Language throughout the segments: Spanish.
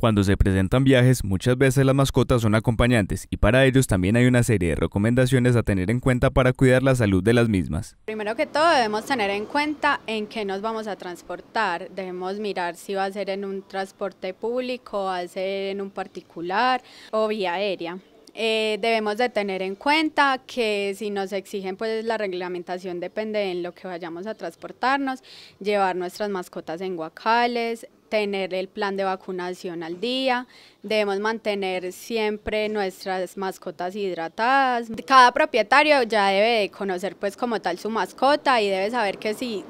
Cuando se presentan viajes, muchas veces las mascotas son acompañantes y para ellos también hay una serie de recomendaciones a tener en cuenta para cuidar la salud de las mismas. Primero que todo debemos tener en cuenta en qué nos vamos a transportar. Debemos mirar si va a ser en un transporte público, va a ser en un particular o vía aérea. Eh, debemos de tener en cuenta que si nos exigen pues la reglamentación depende en lo que vayamos a transportarnos, llevar nuestras mascotas en guacales, tener el plan de vacunación al día, debemos mantener siempre nuestras mascotas hidratadas. Cada propietario ya debe conocer pues como tal su mascota y debe saber que si,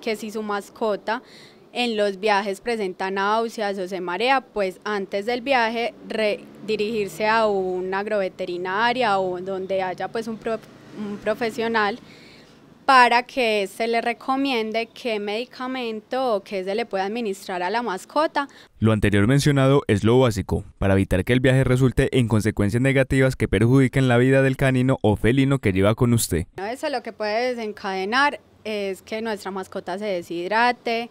que si su mascota en los viajes presenta náuseas o se marea, pues antes del viaje dirigirse a una agroveterinaria o donde haya pues un, un profesional para que se le recomiende qué medicamento o qué se le puede administrar a la mascota. Lo anterior mencionado es lo básico, para evitar que el viaje resulte en consecuencias negativas que perjudiquen la vida del canino o felino que lleva con usted. Eso lo que puede desencadenar es que nuestra mascota se deshidrate,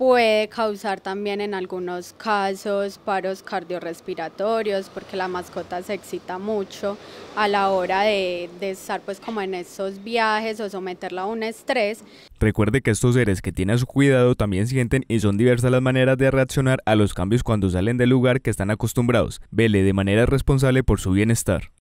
puede causar también en algunos casos paros cardiorrespiratorios porque la mascota se excita mucho a la hora de, estar pues como en esos viajes o someterla a un estrés. Recuerde que estos seres que tienen a su cuidado también sienten y son diversas las maneras de reaccionar a los cambios cuando salen del lugar que están acostumbrados. Vele de manera responsable por su bienestar.